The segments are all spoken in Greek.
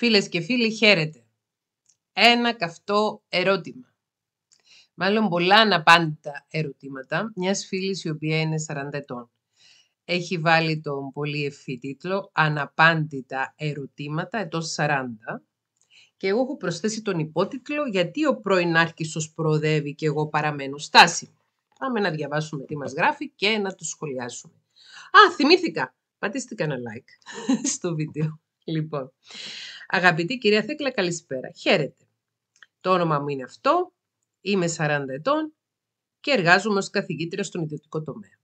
Φίλες και φίλοι, χαίρετε. Ένα καυτό ερώτημα. Μάλλον πολλά αναπάντητα ερωτήματα μιας φίλης η οποία είναι 40 ετών. Έχει βάλει τον πολύ ευφύ τίτλο «Αναπάντητα ερωτήματα ετός 40» και εγώ έχω προσθέσει τον υπότιτλο «Γιατί ο πρώην άρχισος προοδεύει και εγώ παραμένω στάση. Πάμε να διαβάσουμε τι μας γράφει και να το σχολιάσουμε. Α, θυμήθηκα! Πατήστε κανένα like στο βίντεο. Λοιπόν, Αγαπητή κυρία Θέκλα, καλησπέρα. Χαίρετε. Το όνομα μου είναι αυτό, είμαι 40 ετών και εργάζομαι ως καθηγήτρια στον ιδιωτικό τομέα.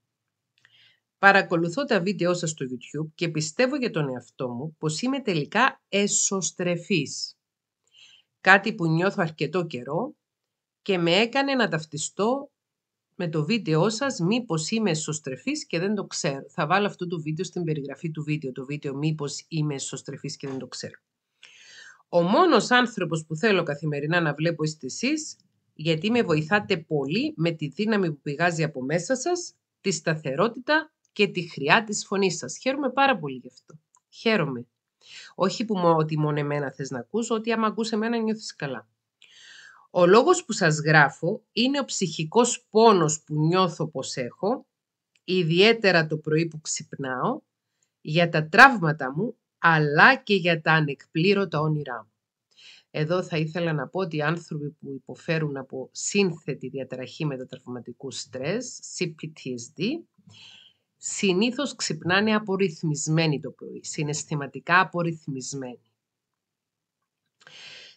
Παρακολουθώ τα βίντεό σας στο YouTube και πιστεύω για τον εαυτό μου πως είμαι τελικά εσωστρεφής. Κάτι που νιώθω αρκετό καιρό και με έκανε να ταυτιστώ με το βίντεό σας μήπως είμαι εσωστρεφής και δεν το ξέρω. Θα βάλω αυτό το βίντεο στην περιγραφή του βίντεο, το βίντεο μήπως είμαι εσωστρεφής και δεν το ξέρω. Ο μόνος άνθρωπος που θέλω καθημερινά να βλέπω είστε εσείς, γιατί με βοηθάτε πολύ με τη δύναμη που πηγάζει από μέσα σας, τη σταθερότητα και τη χρειά της φωνής σας. Χαίρομαι πάρα πολύ γι' αυτό. Χαίρομαι. Όχι που μόνο, ότι μόνο εμένα θες να ακούς, ότι άμα ακούς εμένα νιώθεις καλά. Ο λόγος που σας γράφω είναι ο ψυχικός πόνος που νιώθω πως έχω, ιδιαίτερα το πρωί που ξυπνάω, για τα τραύματα μου αλλά και για τα ανεκπλήρωτα όνειρά μου. Εδώ θα ήθελα να πω ότι οι άνθρωποι που υποφέρουν από σύνθετη διαταραχή μετατραυματικού στρες, CPTSD, συνήθως ξυπνάνε απορριθμισμένοι το πρωί, συναισθηματικά απορριθμισμένοι.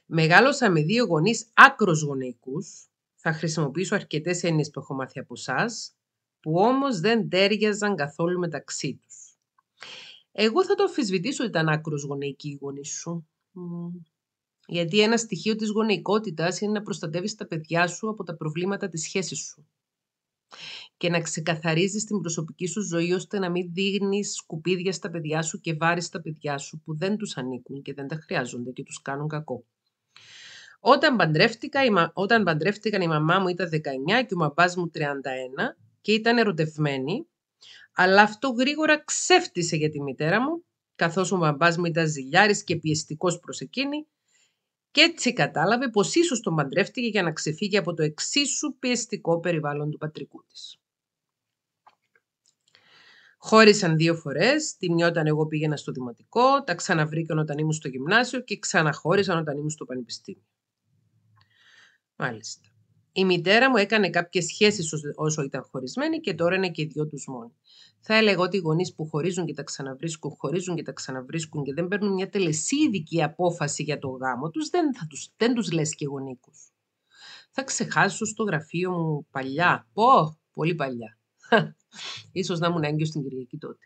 Μεγάλωσα με δύο γονείς άκρος γονεϊκούς, θα χρησιμοποιήσω αρκετές έννοιες που έχω μάθει από εσάς, που όμως δεν τέριαζαν καθόλου μεταξύ τους. Εγώ θα το αμφισβητήσω ότι ήταν άκρος γονεϊκή η γονή σου. Γιατί ένα στοιχείο της γονεϊκότητας είναι να προστατεύεις τα παιδιά σου από τα προβλήματα της σχέσης σου. Και να ξεκαθαρίζεις την προσωπική σου ζωή ώστε να μην δίνεις σκουπίδια στα παιδιά σου και βάρη στα παιδιά σου που δεν τους ανήκουν και δεν τα χρειάζονται και τους κάνουν κακό. Όταν παντρεύτηκα, μα... όταν παντρεύτηκαν η μαμά μου ήταν 19 και ο μπαμπάς μου 31 και ήταν ερωτευμένοι αλλά αυτό γρήγορα ξέφτισε για τη μητέρα μου, καθώς ο μπαμπάς μου ήταν ζηλιάρης και πιεστικός προς εκείνη, και έτσι κατάλαβε πως ίσως τον παντρεύτηκε για να ξεφύγει από το εξίσου πιεστικό περιβάλλον του πατρικού της. Χώρισαν δύο φορές. τη μια όταν εγώ πήγαινα στο δημοτικό, τα ξαναβρήκαν όταν ήμουν στο γυμνάσιο και ξαναχώρισαν όταν ήμουν στο πανεπιστήμιο. Μάλιστα. Η μητέρα μου έκανε κάποιες σχέσεις όσο ήταν χωρισμένη και τώρα είναι και οι δυο τους μόνοι. Θα έλεγα ότι οι γονείς που χωρίζουν και τα ξαναβρίσκουν, χωρίζουν και τα ξαναβρίσκουν και δεν παίρνουν μια τελεσίδικη απόφαση για το γάμο τους, δεν, θα τους, δεν τους λες και γονίκους. Θα ξεχάσω στο γραφείο μου παλιά, πω, πολύ παλιά. Ίσως να ήμουν έγκυος στην Κυριακή τότε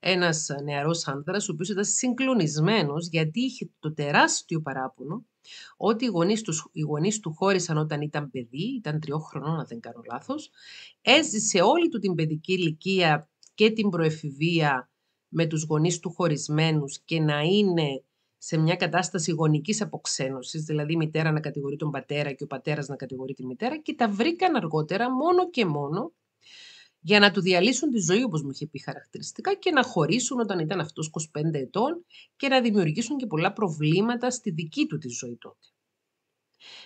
ένας ε, νεαρός άνδρας, ο οποίος ήταν συγκλονισμένος γιατί είχε το τεράστιο παράπονο ότι οι γονείς τους οι γονείς του χώρισαν όταν ήταν παιδί, ήταν τριών χρονών αν δεν κάνω λάθος, έζησε όλη του την παιδική ηλικία και την προεφηβεία με τους γονείς του χωρισμένους και να είναι σε μια κατάσταση γονικής αποξένωσης, δηλαδή η μητέρα να κατηγορεί τον πατέρα και ο πατέρας να κατηγορεί τη μητέρα και τα βρήκαν αργότερα μόνο και μόνο για να του διαλύσουν τη ζωή, όπως μου είχε πει χαρακτηριστικά, και να χωρίσουν όταν ήταν αυτός 25 ετών και να δημιουργήσουν και πολλά προβλήματα στη δική του τη ζωή τότε.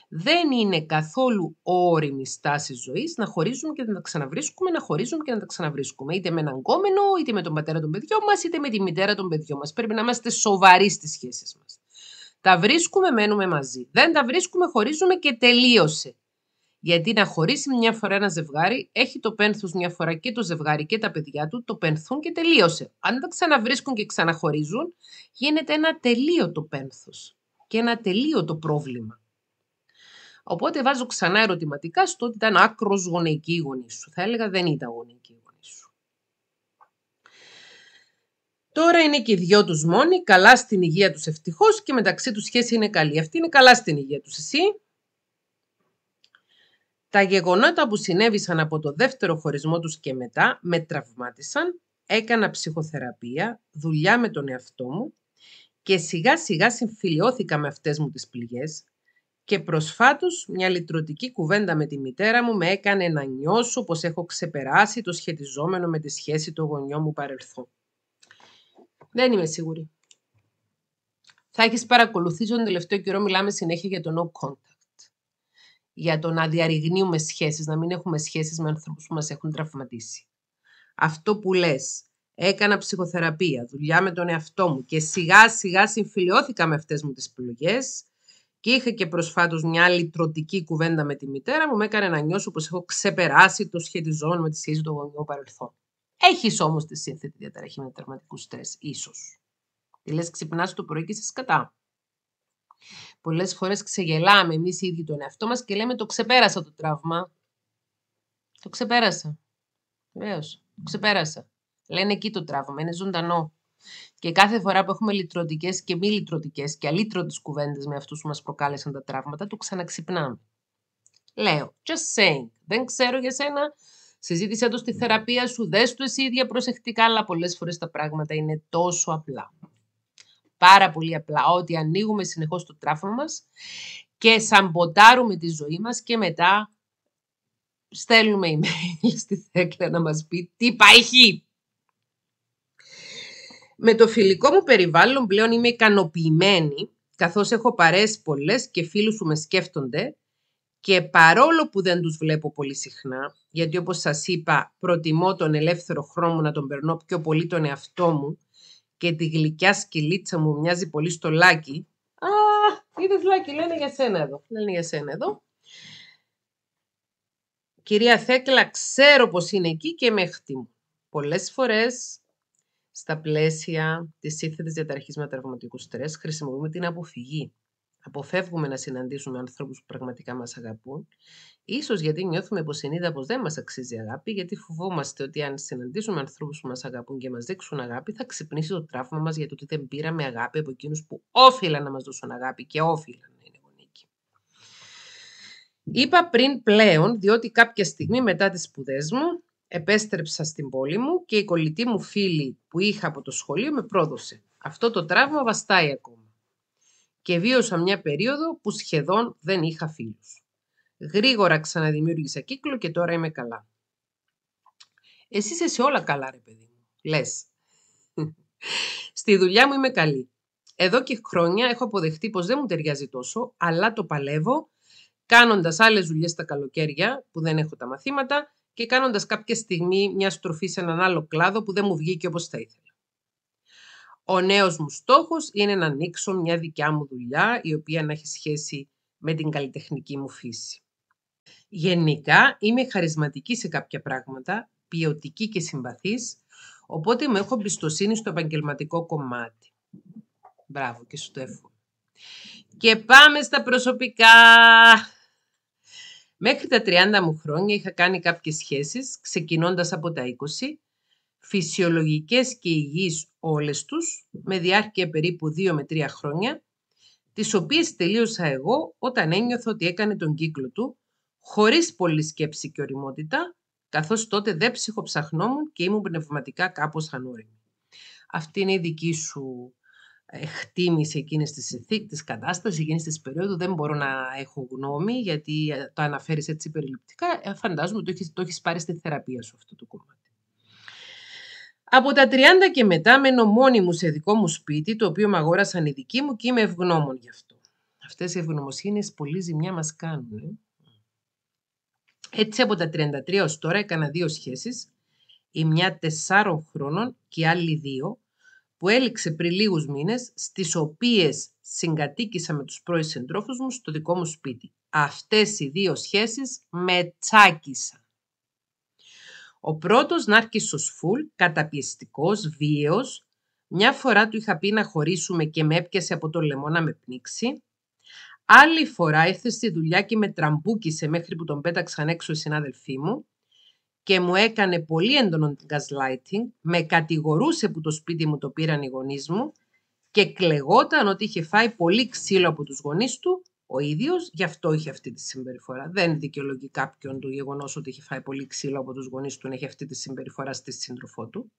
Δεν είναι καθόλου όριμη στάση ζωής να χωρίζουν και να τα ξαναβρίσκουμε, να χωρίζουμε και να τα ξαναβρίσκουμε. Είτε με έναν κόμενο, είτε με τον πατέρα των παιδιών μας, είτε με τη μητέρα των παιδιών μας. Πρέπει να είμαστε σοβαροί στις σχέσεις μας. Τα βρίσκουμε, μένουμε μαζί. Δεν τα βρίσκουμε, χωρίζουμε και τελείωσε. Γιατί να χωρίσει μια φορά ένα ζευγάρι, έχει το πένθο μια φορά και το ζευγάρι και τα παιδιά του, το πενθούν και τελείωσε. Αν τα ξαναβρίσκουν και ξαναχωρίζουν, γίνεται ένα τελείωτο πένθος και ένα τελείωτο πρόβλημα. Οπότε βάζω ξανά ερωτηματικά στο ότι ήταν άκρος γονεϊκή η γονή σου. Θα έλεγα δεν ήταν γονεϊκή γονή σου. Τώρα είναι και οι δυο τους μόνοι, καλά στην υγεία τους ευτυχώς και μεταξύ τους σχέση είναι καλή. Αυτή είναι καλά στην υγεία τους. Εσύ τα γεγονότα που συνέβησαν από το δεύτερο χωρισμό τους και μετά με τραυμάτισαν, έκανα ψυχοθεραπεία, δουλειά με τον εαυτό μου και σιγά σιγά συμφιλιώθηκα με αυτές μου τις πληγές και προσφάτως μια λυτρωτική κουβέντα με τη μητέρα μου με έκανε να νιώσω πως έχω ξεπεράσει το σχετιζόμενο με τη σχέση του γονιού μου παρελθόν. Δεν είμαι σίγουρη. Θα έχεις παρακολουθήσει τον τελευταίο καιρό μιλάμε συνέχεια για το no για το να διαρριγνύουμε σχέσεις, να μην έχουμε σχέσεις με ανθρώπους που μας έχουν τραυματίσει. Αυτό που λες, έκανα ψυχοθεραπεία, δουλειά με τον εαυτό μου και σιγά σιγά συμφιλιώθηκα με αυτές μου τις επιλογές. και είχα και προσφάτως μια λυτρωτική κουβέντα με τη μητέρα μου, με έκανε να νιώσω πως έχω ξεπεράσει το σχετιζόν με τη σχέση του γονιού παρελθόν. Έχεις όμως τη σύνθετη διαταραχή με τραυματικού στρες, ίσως. Τι λες ξυπνάς το πρωί και είσαι κατά. Πολλές φορές ξεγελάμε εμείς οι ίδιοι τον εαυτό μας και λέμε το ξεπέρασα το τραύμα. Το ξεπέρασα. Βεβαίως. Το ξεπέρασα. Λένε εκεί το τραύμα. Είναι ζωντανό. Και κάθε φορά που έχουμε λυτρωτικές και μη λυτρωτικές και αλύτρωτε κουβέντες με αυτούς που μας προκάλεσαν τα τραύματα, το ξαναξυπνάμε. Λέω, just saying, δεν ξέρω για σένα, συζήτησε το στη θεραπεία σου, δες το εσύ ίδια προσεκτικά, αλλά πολλές φορές τα πράγματα είναι τόσο απλά πάρα πολύ απλά ότι ανοίγουμε συνεχώς το τράφο μας και σαμποτάρουμε τη ζωή μας και μετά στέλνουμε email στη Θέκλα να μας πει τι παίχει. Με το φιλικό μου περιβάλλον πλέον είμαι ικανοποιημένη καθώς έχω παρέσει πολλές και φίλους που με σκέφτονται και παρόλο που δεν τους βλέπω πολύ συχνά, γιατί όπως σας είπα προτιμώ τον ελεύθερο χρόνο να τον περνώ πιο πολύ τον εαυτό μου και τη γλυκιά σκυλίτσα μου μοιάζει πολύ στο Λάκι. Α, είδες Λάκι, λένε για σένα εδώ. Λένε για σένα εδώ. Κυρία Θέκλα, ξέρω πως είναι εκεί και με Πολλές φορές στα πλαίσια της σύνθετης διαταραχής με τραυματικού στρες χρησιμοποιούμε την αποφυγή αποφεύγουμε να συναντήσουμε ανθρώπους που πραγματικά μας αγαπούν, ίσως γιατί νιώθουμε συνείδα πως δεν μας αξίζει αγάπη, γιατί φοβόμαστε ότι αν συναντήσουμε ανθρώπους που μας αγαπούν και μας δείξουν αγάπη, θα ξυπνήσει το τραύμα μας γιατί ότι δεν πήραμε αγάπη από εκείνους που όφυλαν να μας δώσουν αγάπη και όφυλαν να είναι Είπα πριν πλέον, διότι κάποια στιγμή μετά τις σπουδές μου, επέστρεψα στην πόλη μου και η κολλητή μου φίλη που είχα από το σχολείο με πρόδωσε. Αυτό το τραύμα βαστάει ακόμα και βίωσα μια περίοδο που σχεδόν δεν είχα φίλους. Γρήγορα ξαναδημιούργησα κύκλο και τώρα είμαι καλά. Εσύ είσαι σε όλα καλά ρε παιδί μου, λες. Στη δουλειά μου είμαι καλή. Εδώ και χρόνια έχω αποδεχτεί πως δεν μου ταιριάζει τόσο, αλλά το παλεύω κάνοντας άλλες δουλειές τα καλοκαίρια που δεν έχω τα μαθήματα και κάνοντας κάποια στιγμή μια στροφή σε έναν άλλο κλάδο που δεν μου βγήκε όπως θα ήθελα. Ο νέος μου στόχος είναι να ανοίξω μια δικιά μου δουλειά η οποία να έχει σχέση με την καλλιτεχνική μου φύση. Γενικά είμαι χαρισματική σε κάποια πράγματα, ποιοτική και συμπαθής, οπότε με έχω εμπιστοσύνη στο επαγγελματικό κομμάτι. Μπράβο και σου το Και πάμε στα προσωπικά. Μέχρι τα 30 μου χρόνια είχα κάνει κάποιες σχέσεις, ξεκινώντας από τα 20 φυσιολογικές και υγιείς όλες τους, με διάρκεια περίπου 2 με 3 χρόνια, τις οποίες τελείωσα εγώ όταν ένιωθω ότι έκανε τον κύκλο του, χωρίς πολλή σκέψη και οριμότητα, καθώς τότε δεν ψυχοψαχνόμουν και ήμουν πνευματικά κάπως ανώριμη. Αυτή είναι η δική σου χτίμηση ε, της της κατάστασης κατάσταση εκείνης της περίοδου. Δεν μπορώ να έχω γνώμη γιατί ε, το αναφέρεις έτσι περιληπτικά. Ε, φαντάζομαι το το έχεις πάρει στη θεραπεία σου αυτό το κομμάτι. Από τα 30 και μετά μένω μόνη μου σε δικό μου σπίτι, το οποίο με αγόρασαν οι δικοί μου και είμαι ευγνώμων γι' αυτό. Αυτές οι ευγνωμοσύνες πολύ ζημιά μας κάνουν. Ε. Έτσι από τα 33 ως τώρα έκανα δύο σχέσεις, η μια τεσσάρων χρόνων και η άλλη δύο, που έληξε πριν λίγους μήνες, στις οποίες συγκατοίκησα με τους πρώην συντρόφους μου στο δικό μου σπίτι. Αυτές οι δύο σχέσεις με τσάκισαν. Ο πρώτος νάρκης φουλ, καταπιεστικός, βίαιος, μια φορά του είχα πει να χωρίσουμε και με έπιασε από το λαιμό να με πνίξει. Άλλη φορά ήρθε στη δουλειά και με τραμπούκησε μέχρι που τον πέταξαν έξω οι συνάδελφοί μου και μου έκανε πολύ έντονο gaslighting, με κατηγορούσε που το σπίτι μου το πήραν οι γονείς μου και κλεγόταν ότι είχε φάει πολύ ξύλο από τους γονείς του ο ίδιος, γι' αυτό είχε αυτή τη συμπεριφορά. Δεν δικαιολογεί κάποιον το γεγονός ότι είχε φάει πολύ ξύλο από τους γονείς του να έχει αυτή τη συμπεριφορά στη σύντροφό του.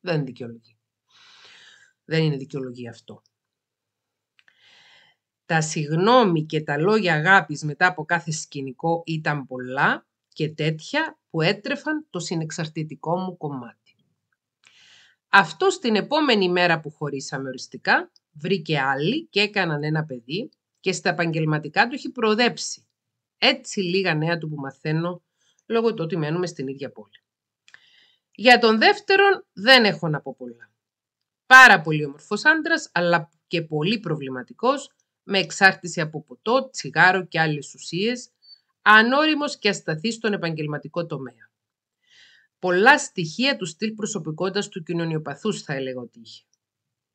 Δεν δικαιολογεί. Δεν είναι δικαιολογία αυτό. Τα συγνώμη και τα λόγια αγάπης μετά από κάθε σκηνικό ήταν πολλά και τέτοια που έτρεφαν το συνεξαρτητικό μου κομμάτι. Αυτό στην επόμενη μέρα που χωρίσαμε οριστικά βρήκε άλλη και έκαναν ένα παιδί και στα επαγγελματικά του έχει προοδέψει. Έτσι λίγα νέα του που μαθαίνω, λόγω του ότι μένουμε στην ίδια πόλη. Για τον δεύτερον δεν έχω να πω πολλά. Πάρα πολύ ομορφο άντρας, αλλά και πολύ προβληματικός, με εξάρτηση από ποτό, τσιγάρο και άλλες ουσίες, ανώριμος και ασταθής στον επαγγελματικό τομέα. Πολλά στοιχεία του στυλ προσωπικότητας του κοινωνιοπαθούς, θα έλεγα ότι είχε.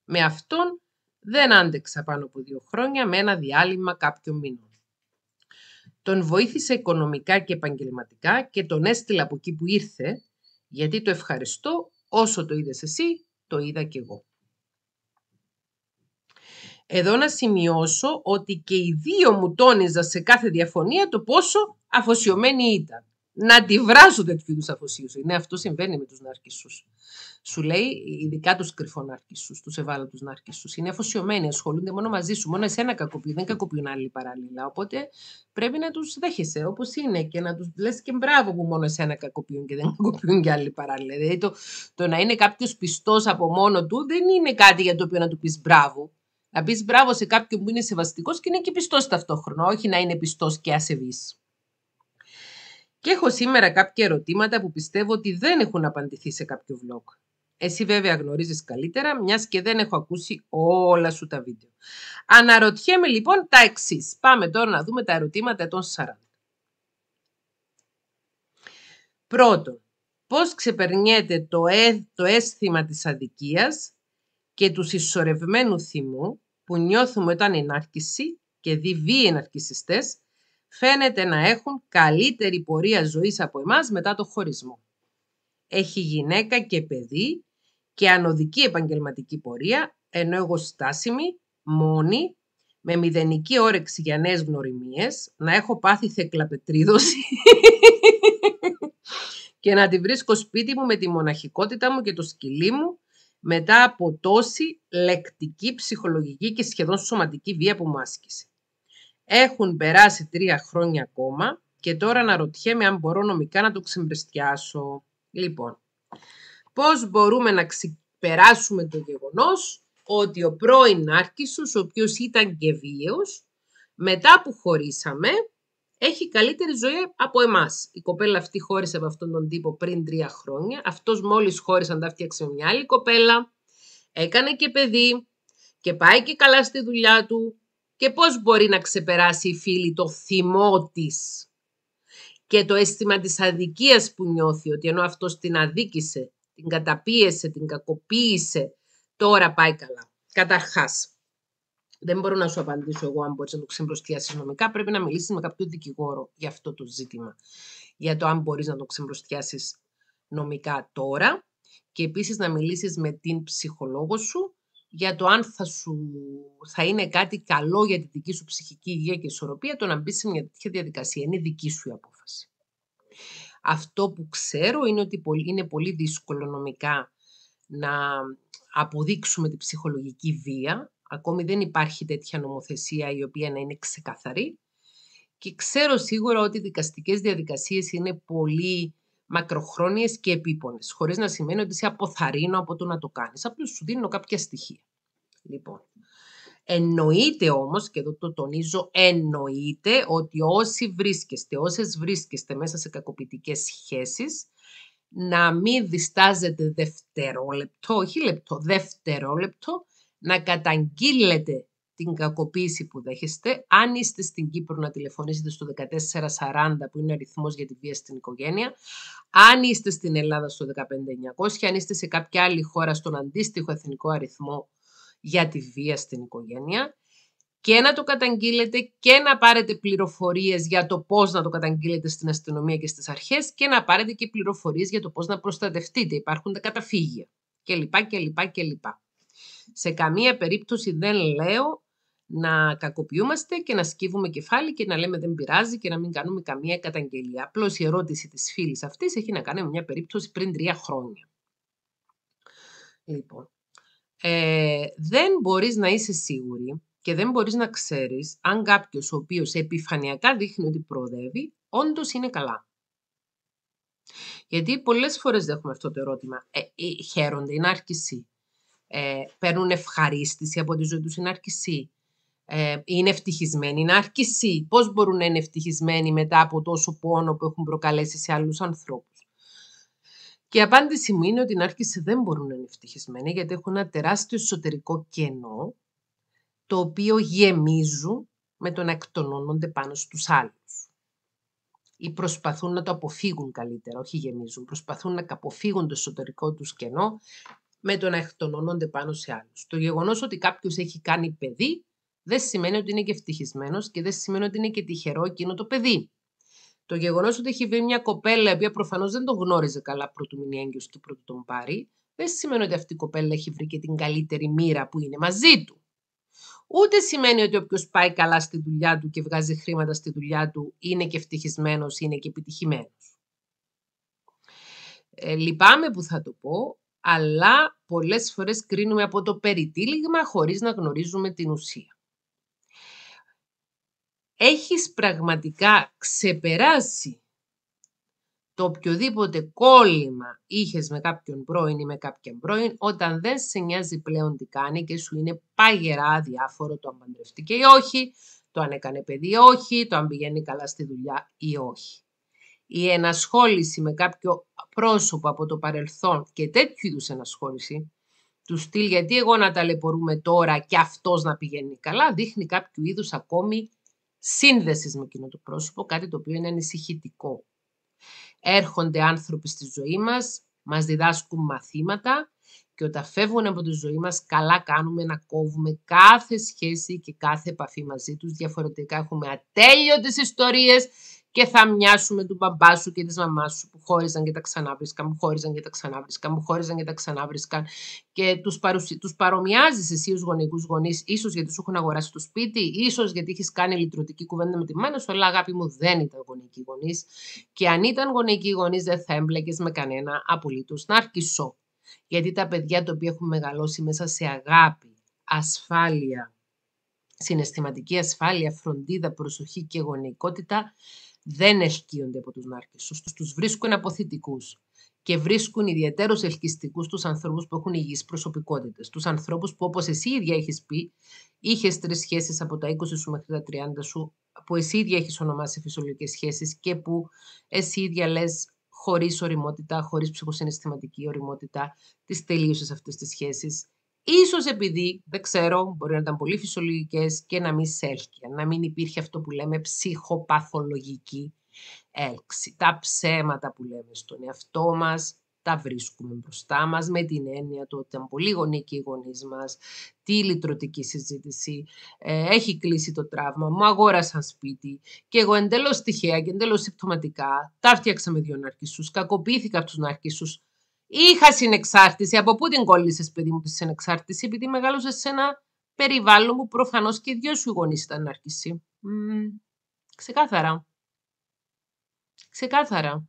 Με αυτόν δεν άντεξα πάνω από δύο χρόνια με ένα διάλειμμα κάποιων μήνων. Τον βοήθησε οικονομικά και επαγγελματικά και τον έστειλα από εκεί που ήρθε, γιατί το ευχαριστώ όσο το είδες εσύ, το είδα και εγώ. Εδώ να σημειώσω ότι και οι δύο μου τόνιζαν σε κάθε διαφωνία το πόσο αφοσιωμένοι ήταν να τη αντιβράζουν τέτοιου είδους αφοσίωση. Ναι, αυτό συμβαίνει με τους ναρκισσού. Σου λέει, ειδικά τους κρυφοναρκισσού, τους ευάλωτους ναρκισσού. Είναι αφοσιωμένοι, ασχολούνται μόνο μαζί σου. Μόνο εσένα κακοποιεί, δεν κακοποιούν άλλοι παράλληλα. Οπότε πρέπει να τους δέχεσαι όπως είναι και να τους λες και μπράβο που μόνο εσένα κακοποιούν και δεν κακοποιούν και άλλοι παράλληλα. Δηλαδή το, το να είναι κάποιος πιστός από μόνο του δεν είναι κάτι για το οποίο να του πεις μπράβο. Να πεις μπράβο σε κάποιον που είναι σεβαστικός και είναι και πιστός ταυτόχρονα, όχι να είναι πιστός και ασεβής. Και έχω σήμερα κάποια ερωτήματα που πιστεύω ότι δεν έχουν απαντηθεί σε κάποιο vlog. Εσύ βέβαια γνωρίζεις καλύτερα, μιας και δεν έχω ακούσει όλα σου τα βίντεο. Αναρωτιέμαι λοιπόν τα εξής. Πάμε τώρα να δούμε τα ερωτήματα των 40. Πρώτον, πώς ξεπερνιέται το, το αίσθημα της αδικίας και του συσσωρευμένου θυμού που νιώθουμε όταν ενάρκηση και δι εναρκησιστές φαίνεται να έχουν καλύτερη πορεία ζωής από εμάς μετά το χωρισμό. Έχει γυναίκα και παιδί και ανωδική επαγγελματική πορεία, ενώ εγώ στάσιμη, μόνη, με μηδενική όρεξη για νέες γνωριμίες, να έχω πάθει θεκλαπετρίδωση και να τη βρίσκω σπίτι μου με τη μοναχικότητα μου και το σκυλί μου μετά από τόση λεκτική, ψυχολογική και σχεδόν σωματική βία που μου άσκησε. Έχουν περάσει τρία χρόνια ακόμα και τώρα να ρωτιέμαι αν μπορώ νομικά να το ξεμπρεστιάσω. Λοιπόν, πώς μπορούμε να ξεπεράσουμε το γεγονός ότι ο πρώην Άρκησος, ο οποίος ήταν και βίαιος, μετά που χωρίσαμε, έχει καλύτερη ζωή από εμάς. Η κοπέλα αυτή χώρισε από αυτόν τον τύπο πριν τρία χρόνια. Αυτός μόλις χώρισε, αν τα φτιάξε μια άλλη κοπέλα. Έκανε και παιδί και πάει και καλά στη δουλειά του και πώς μπορεί να ξεπεράσει η φίλη το θυμό της και το αίσθημα της αδικίας που νιώθει, ότι ενώ αυτός την αδίκησε, την καταπίεσε, την κακοποίησε, τώρα πάει καλά. Καταρχάς, δεν μπορώ να σου απαντήσω εγώ αν μπορείς να το ξεμπροστιάσεις νομικά. Πρέπει να μιλήσεις με κάποιον δικηγόρο για αυτό το ζήτημα. Για το αν μπορείς να το ξεμπροστιάσεις νομικά τώρα. Και επίσης να μιλήσεις με την ψυχολόγο σου για το αν θα, σου, θα είναι κάτι καλό για τη δική σου ψυχική υγεία και ισορροπία το να μπει σε μια τέτοια διαδικασία. Είναι δική σου η απόφαση. Αυτό που ξέρω είναι ότι είναι πολύ δύσκολο νομικά να αποδείξουμε την ψυχολογική βία. Ακόμη δεν υπάρχει τέτοια νομοθεσία η οποία να είναι ξεκαθαρή. Και ξέρω σίγουρα ότι οι δικαστικές διαδικασίες είναι πολύ μακροχρόνιες και επίπονες, χωρίς να σημαίνει ότι σε αποθαρρύνω από το να το κάνεις. Απλώς σου δίνω κάποια στοιχεία. Λοιπόν, Εννοείται όμως, και εδώ το τονίζω, εννοείται ότι όσοι βρίσκεστε, όσες βρίσκεστε μέσα σε κακοποιητικές σχέσεις, να μην διστάζετε δευτερόλεπτο, όχι λεπτό, δευτερόλεπτο, να καταγγείλετε την κακοποίηση που δέχεστε. Αν είστε στην Κύπρο να τηλεφωνήσετε στο 1440 που είναι αριθμός για τη βία στην οικογένεια. Αν είστε στην Ελλάδα στο 15900, αν είστε σε κάποια άλλη χώρα στον αντίστοιχο εθνικό αριθμό για τη βία στην οικογένεια και να το καταγγείλετε και να πάρετε πληροφορίες για το πώς να το καταγγείλετε στην αστυνομία και στις αρχές και να πάρετε και πληροφορίες για το πώς να προστατευτείτε. Υπάρχουν τα καταφύγια κλπ. κλπ, κλπ. Σε καμία περίπτωση δεν λέω να κακοποιούμαστε και να σκύβουμε κεφάλι και να λέμε δεν πειράζει και να μην κάνουμε καμία καταγγελία. Απλώς η ερώτηση της φίλης αυτής έχει να κάνει με μια περίπτωση πριν τρία χρόνια. Λοιπόν, ε, δεν μπορείς να είσαι σίγουρη και δεν μπορείς να ξέρεις αν κάποιος ο οποίος επιφανειακά δείχνει ότι προοδεύει, όντως είναι καλά. Γιατί πολλές φορές δέχομαι αυτό το ερώτημα. Ε, ε χαίρονται, είναι άρκηση. Ε, παίρνουν ευχαρίστηση από τη ζωή τους είναι άρκηση. Ε, είναι ευτυχισμένοι, Είναι αρκισοί, πώς μπορούν να είναι ευτυχισμένοι μετά από τόσο πόνο που έχουν προκαλέσει σε άλλους ανθρώπους. Και η απάντηση μου είναι ότι οι ναρκισσοί δεν μπορούν να είναι ευτυχισμένοι γιατί έχουν ένα τεράστιο εσωτερικό κενό το οποίο γεμίζουν με το να εκτονώνονται πάνω στους άλλους. Ή προσπαθούν να το αποφύγουν καλύτερα, όχι γεμίζουν. Προσπαθούν να αποφύγουν το εσωτερικό τους κενό με το να εκτονώνονται πάνω σε άλλους. Το γεγονός ότι κάποιος έχει κάνει παιδί δεν σημαίνει ότι είναι και ευτυχισμένος και δεν σημαίνει ότι είναι και τυχερό εκείνο το παιδί. Το γεγονός ότι έχει βρει μια κοπέλα, η οποία προφανώς δεν τον γνώριζε καλά πρώτου μείνει έγκυος και πρώτου τον πάρει, δεν σημαίνει ότι αυτή η κοπέλα έχει βρει και την καλύτερη μοίρα που είναι μαζί του. Ούτε σημαίνει ότι όποιος πάει καλά στη δουλειά του και βγάζει χρήματα στη δουλειά του είναι και ευτυχισμένος, είναι και επιτυχημένος. Ε, λυπάμαι που θα το πω, αλλά πολλές φορές κρίνουμε από το περιτύλιγμα χωρίς να γνωρίζουμε την ουσία έχεις πραγματικά ξεπεράσει το οποιοδήποτε κόλλημα είχες με κάποιον πρώην ή με κάποια πρώην, όταν δεν σε νοιάζει πλέον τι κάνει και σου είναι πάγερα διάφορο το αν παντρευτήκε ή όχι, το αν έκανε παιδί ή όχι, το αν πηγαίνει καλά στη δουλειά ή όχι. Η ενασχόληση με κάποιο πρόσωπο από το παρελθόν και τέτοιου είδους ενασχόληση, του στυλ γιατί εγώ να ταλαιπωρούμε τώρα και αυτός να πηγαίνει καλά, δείχνει κάποιο είδους ακόμη Σύνδεσης με εκείνο το πρόσωπο, κάτι το οποίο είναι ανησυχητικό. Έρχονται άνθρωποι στη ζωή μας, μας διδάσκουν μαθήματα και όταν φεύγουν από τη ζωή μας καλά κάνουμε να κόβουμε κάθε σχέση και κάθε επαφή μαζί τους. Διαφορετικά έχουμε ατέλειωτες ιστορίες και θα μοιάσουμε του μπαμπά σου και της μαμάς σου που χώριζαν και τα ξανάβρισκαν, μου χώριζαν και τα ξανάβρισκαν, μου χώριζαν και τα ξανάβρισκαν και τους παρουσι... τους παρομοιάζεις εσύ ως γονικούς γονείς, ίσως γιατί σου έχουν αγοράσει το σπίτι, ίσως γιατί έχεις κάνει λιτρωτική κουβέντα με τη μάνα σου, αλλά αγάπη μου δεν ήταν γονικοί γονείς. Και αν ήταν γονικοί γονείς, δεν θα έμπλεκες με κανένα απολύτως αρκισώ. Γιατί τα παιδιά τα οποία έχουν μεγαλώσει μέσα σε αγάπη, ασφάλεια, συναισθηματική ασφάλεια, φροντίδα, προσοχή και γονικότητα δεν ελκύονται από τους νάρκες. Τους, τους βρίσκουν αποθητικούς και βρίσκουν ιδιαίτερους ελκυστικούς τους ανθρώπους που έχουν υγιείς προσωπικότητες. Τους ανθρώπους που όπως εσύ ίδια έχεις πει, είχες τρεις σχέσεις από τα 20 σου μέχρι τα 30 σου, που εσύ ίδια έχεις ονομάσει φυσιολογικές σχέσεις και που εσύ ίδια λες χωρίς οριμότητα, χωρίς ψυχοσυναισθηματική οριμότητα, τις τελείωσες αυτές τις σχέσεις Ίσως επειδή, δεν ξέρω, μπορεί να ήταν πολύ φυσιολογικές και να μην σέλκια, να μην υπήρχε αυτό που λέμε ψυχοπαθολογική έλξη. Τα ψέματα που λέμε στον εαυτό μας, τα βρίσκουμε μπροστά μας με την έννοια του ότι ήταν πολύ γονικοί οι γονείς μας, τη λυτρωτική συζήτηση, ε, έχει κλείσει το τραύμα, μου αγόρασαν σπίτι και εγώ εντελώς τυχαία και εντελώς συμπτωματικά τα φτιάξα με δύο ναρκισούς, κακοποιήθηκα από τους ναρκισούς, Είχα συνεξάρτηση. Από πού την κόλλησες, παιδί μου, τη συνεξάρτηση, επειδή μεγάλωσε σε ένα περιβάλλον που προφανώς και οι δυο σου γονείς ήταν ναρκιστοί. Ξεκάθαρα. Ξεκάθαρα.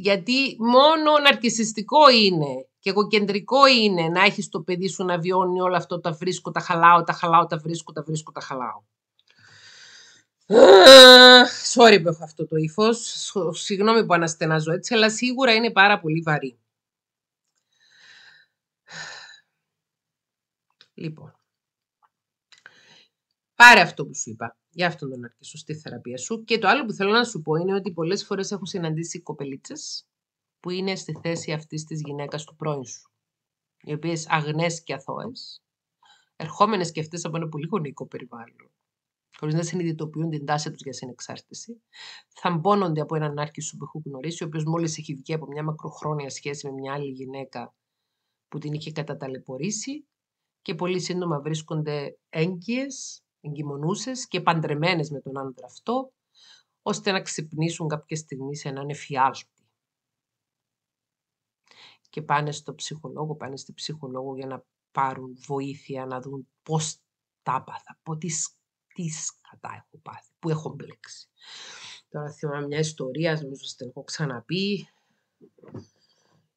Γιατί μόνο ναρκισιστικό είναι και εγωκεντρικό είναι να έχεις το παιδί σου να βιώνει όλο αυτό τα βρίσκω, τα χαλάω, τα χαλάω, τα βρίσκω, τα βρίσκω, τα χαλάω. Sorry που έχω αυτό το ύφος. Συγγνώμη που αναστενάζω έτσι, αλλά σίγουρα είναι πάρα πολύ βαρύ. Λοιπόν. Πάρε αυτό που σου είπα. Για αυτό τον αρκετό στη θεραπεία σου. Και το άλλο που θέλω να σου πω είναι ότι πολλές φορές έχω συναντήσει κοπελίτσες που είναι στη θέση αυτής της γυναίκας του πρώην σου. Οι οποίες αγνές και αθώες, ερχόμενες και αυτές από ένα πολύ γονικό περιβάλλον χωρίς να συνειδητοποιούν την τάση τους για συνεξάρτηση, θαμπώνονται από έναν άρχισο που έχουν γνωρίσει, ο οποίος μόλις έχει βγει από μια μακροχρόνια σχέση με μια άλλη γυναίκα που την είχε καταταλαιπωρήσει και πολύ σύντομα βρίσκονται έγκυες, εγκυμονούσες και παντρεμένες με τον άντρα αυτό, ώστε να ξυπνήσουν κάποια στιγμή σε έναν εφιάλτη. Και πάνε στο ψυχολόγο, πάνε στη ψυχολόγο για να πάρουν βοήθεια, να δουν πώς τα τι πώς τις σκατά έχω πάθει, που έχω μπλέξει. Τώρα θυμάμαι μια ιστορία, νομίζω την έχω ξαναπεί,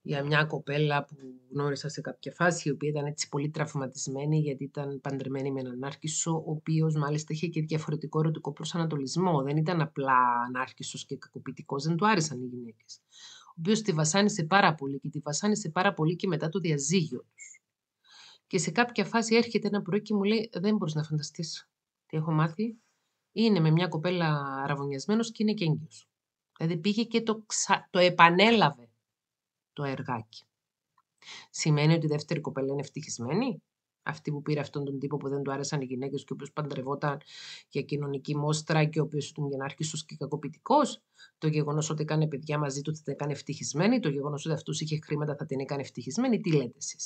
για μια κοπέλα που γνώρισα σε κάποια φάση, η οποία ήταν έτσι πολύ τραυματισμένη, γιατί ήταν παντρεμένη με έναν άρχισο, ο οποίος μάλιστα είχε και διαφορετικό ερωτικό προσανατολισμό. Δεν ήταν απλά ανάρχισος και κακοποιητικός, δεν του άρεσαν οι γυναίκες. Ο οποίος τη βασάνισε πάρα πολύ και τη βασάνισε πάρα πολύ και μετά το διαζύγιο τους. Και σε κάποια φάση έρχεται ένα πρωί και μου λέει: Δεν μπορείς να φανταστείς τι έχω μάθει, είναι με μια κοπέλα αραβωνιασμένος και είναι και έγκυος. Δηλαδή πήγε και το, το επανέλαβε το εργάκι. Σημαίνει ότι η δεύτερη κοπέλα είναι ευτυχισμένη. Αυτή που πήρε αυτόν τον τύπο που δεν του άρεσαν οι γυναίκες και ο οποίος παντρευόταν για κοινωνική μόστρα και ο οποίος ήταν γενάρχιστο και κακοποιητικός. Το γεγονός ότι έκανε παιδιά μαζί του θα την έκανε ευτυχισμένη. Το γεγονός ότι αυτού είχε χρήματα θα την έκανε ευτυχισμένη. Τι λέτε εσείς.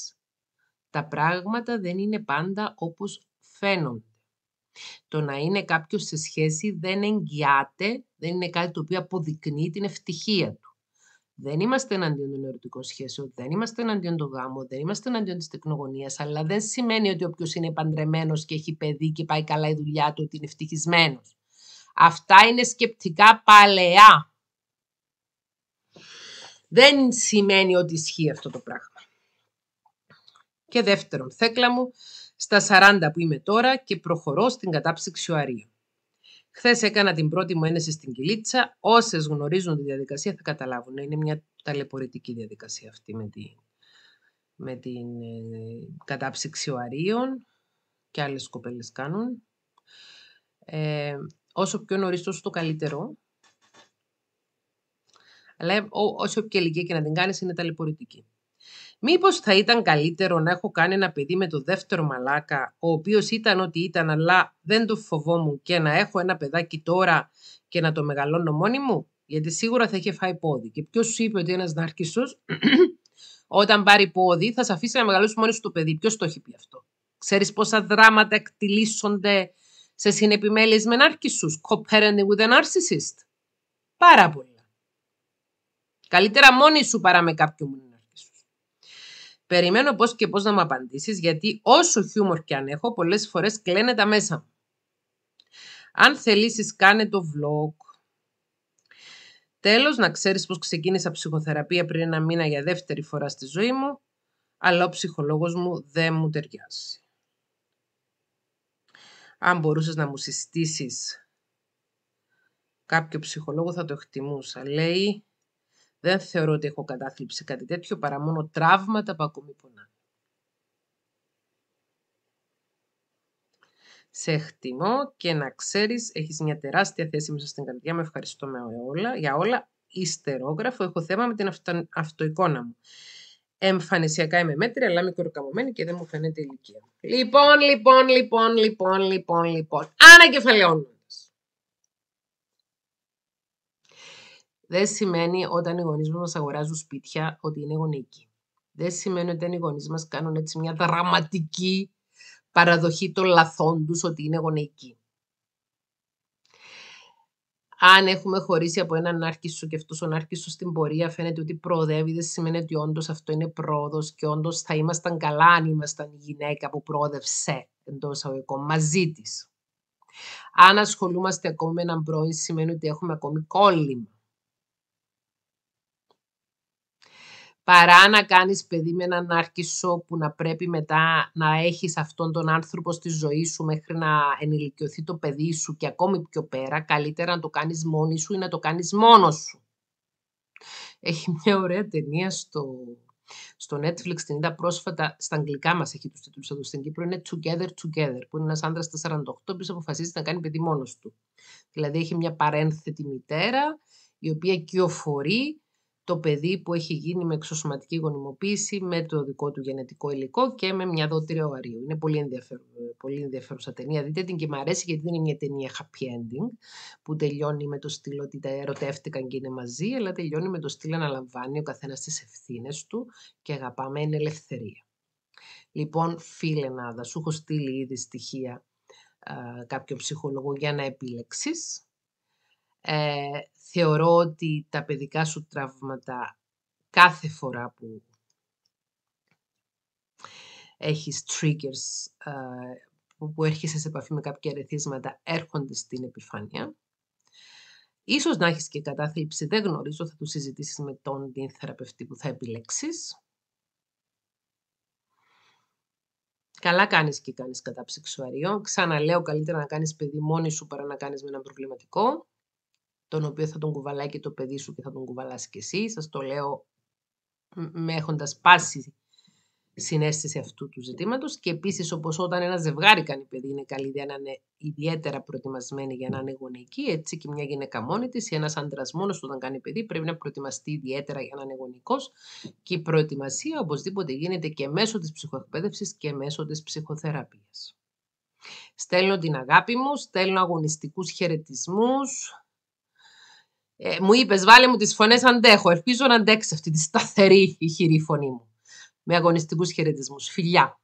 Τα πράγματα δεν είναι πάντα όπως φαίνονται. Το να είναι κάποιος σε σχέση δεν εγγυάται, δεν είναι κάτι το οποίο αποδεικνύει την ευτυχία του. Δεν είμαστε εναντίον των ερωτικών σχέσεων, δεν είμαστε εναντίον του γάμου, δεν είμαστε εναντίον της τεκνογωνία, αλλά δεν σημαίνει ότι όποιος είναι παντρεμένος και έχει παιδί και πάει καλά η δουλειά του, ότι είναι ευτυχισμένος. Αυτά είναι σκεπτικά παλαιά. Δεν σημαίνει ότι ισχύει αυτό το πράγμα. Και δεύτερον, θέκλα μου, στα 40 που είμαι τώρα και προχωρώ στην κατάψυξη οαρίου. Χθες έκανα την πρώτη μου ένεση στην Κιλίτσα. Όσες γνωρίζουν τη διαδικασία θα καταλάβουν. Είναι μια ταλαιπωρητική διαδικασία αυτή με, με την ε, κατάψυξη οαρίων και άλλες κοπέλες κάνουν. Ε, όσο πιο νωρίς, τόσο το καλύτερο. Αλλά ε, όσο πιο ηλικία και να την κάνεις, είναι ταλαιπωρητική. Μήπως θα ήταν καλύτερο να έχω κάνει ένα παιδί με το δεύτερο μαλάκα, ο οποίος ήταν ό,τι ήταν, αλλά δεν το φοβόμουν και να έχω ένα παιδάκι τώρα και να το μεγαλώνω μόνη μου. Γιατί σίγουρα θα είχε φάει πόδι. Και ποιος σου είπε ότι ένας σου, όταν πάρει πόδι, θα σε αφήσει να μεγαλώσει σου το παιδί. Ποιος το έχει πει αυτό. Ξέρεις πόσα δράματα εκτιλήσονται σε συνεπιμέλειες με νάρκιστου. parenting with a narcissist. Πάρα πολλά. Καλύτερα μόνη σου παρά με κάποιον Περιμένω πώς και πώς να μου απαντήσεις, γιατί όσο χιούμορ και αν έχω, πολλές φορές κλαίνε μέσα μου. Αν θελήσεις, κάνε το vlog. Τέλος, να ξέρεις πως ξεκίνησα ψυχοθεραπεία πριν ένα μήνα για δεύτερη φορά στη ζωή μου, αλλά ο ψυχολόγος μου δεν μου ταιριάζει. Αν μπορούσες να μου συστήσεις κάποιο ψυχολόγο θα το εκτιμούσα. Λέει, δεν θεωρώ ότι έχω κατάθλιψη κάτι τέτοιο, παρά μόνο τραύματα που ακόμη πονά. Σε εκτιμώ και να ξέρεις, έχεις μια τεράστια θέση μέσα στην καρδιά μου. Ευχαριστώ με όλα, για όλα. Ιστερόγραφο, έχω θέμα με την αυτο, αυτοεικόνα μου. Εμφανισιακά είμαι μέτρη, αλλά μικροκαμωμένη και δεν μου φαίνεται ηλικία. Λοιπόν, λοιπόν, λοιπόν, λοιπόν, λοιπόν, λοιπόν. Ανακεφαλαιώνω. Δεν σημαίνει όταν οι γονείς μας αγοράζουν σπίτια ότι είναι γονίκοι. Δεν σημαίνει ότι οι γονείς μας κάνουν έτσι μια δραματική παραδοχή των λαθών τους ότι είναι γονίκοι. Αν έχουμε χωρίσει από έναν άρχισο και αυτός ο άρχισος στην πορεία φαίνεται ότι προοδεύει, δεν σημαίνει ότι όντως αυτό είναι πρόοδος και όντως θα ήμασταν καλά αν ήμασταν η γυναίκα που προόδευσε εντός εισαγωγικών μαζί της. Αν ασχολούμαστε ακόμη με έναν πρώην, σημαίνει ότι έχουμε ακόμη κόλλημα. παρά να κάνεις παιδί με έναν άρχισο που να πρέπει μετά να έχεις αυτόν τον άνθρωπο στη ζωή σου μέχρι να ενηλικιωθεί το παιδί σου και ακόμη πιο πέρα, καλύτερα να το κάνεις μόνη σου ή να το κάνεις μόνος σου. Έχει μια ωραία ταινία στο, στο Netflix, την είδα πρόσφατα, στα αγγλικά μας έχει τους τίτλους εδώ στην Κύπρο, είναι Together Together, που είναι ένας άντρας στα 48, που οποίος αποφασίζει να κάνει παιδί μόνος του. Δηλαδή έχει μια παρένθετη μητέρα, η οποία κυοφορεί το παιδί που έχει γίνει με εξωσωματική γονιμοποίηση, με το δικό του γενετικό υλικό και με μια δότρια οαρίου. Είναι πολύ, ενδιαφέρον, πολύ ενδιαφέρουσα ταινία. Δείτε την και μου αρέσει γιατί δεν είναι μια ταινία happy ending που τελειώνει με το στυλ ότι τα ερωτεύτηκαν και είναι μαζί, αλλά τελειώνει με το στυλ να λαμβάνει ο καθένας τις ευθύνες του και αγαπάμε είναι ελευθερία. Λοιπόν, φίλε Νάδα, σου έχω στείλει ήδη στοιχεία α, κάποιον ψυχολόγο για να επιλέξεις ε, θεωρώ ότι τα παιδικά σου τραύματα κάθε φορά που έχεις triggers, ε, που, που έρχεσαι σε επαφή με κάποια ερεθίσματα, έρχονται στην επιφάνεια. Ίσως να έχεις και κατάθλιψη, δεν γνωρίζω, θα το συζητήσεις με τον την θεραπευτή που θα επιλέξεις. Καλά κάνεις και κάνεις ψεξουαρίο. Ξαναλέω καλύτερα να κάνεις παιδί μόνη σου παρά να κάνεις με ένα προβληματικό τον οποίο θα τον κουβαλάει και το παιδί σου και θα τον κουβαλάς και εσύ. Σας το λέω με έχοντας πάσει συνέστηση αυτού του ζητήματος και επίσης όπως όταν ένα ζευγάρι κάνει παιδί είναι καλή ιδέα να είναι ιδιαίτερα προετοιμασμένη για να είναι γονική έτσι και μια γυναίκα μόνη της ή ένας άντρας μόνος όταν κάνει παιδί πρέπει να προετοιμαστεί ιδιαίτερα για να είναι γονικός και η προετοιμασία οπωσδήποτε γίνεται και μέσω της ψυχοεκπαίδευσης και μέσω της ψυχοθεραπείας. Στέλνω την αγάπη μου, στέλνω αγωνιστικούς χαιρετισμούς, ε, μου είπες, βάλε μου τις φωνές, αντέχω. Ελπίζω να αντέξει αυτή τη σταθερή, χειρή φωνή μου. Με αγωνιστικούς χαιρετισμούς. Φιλιά.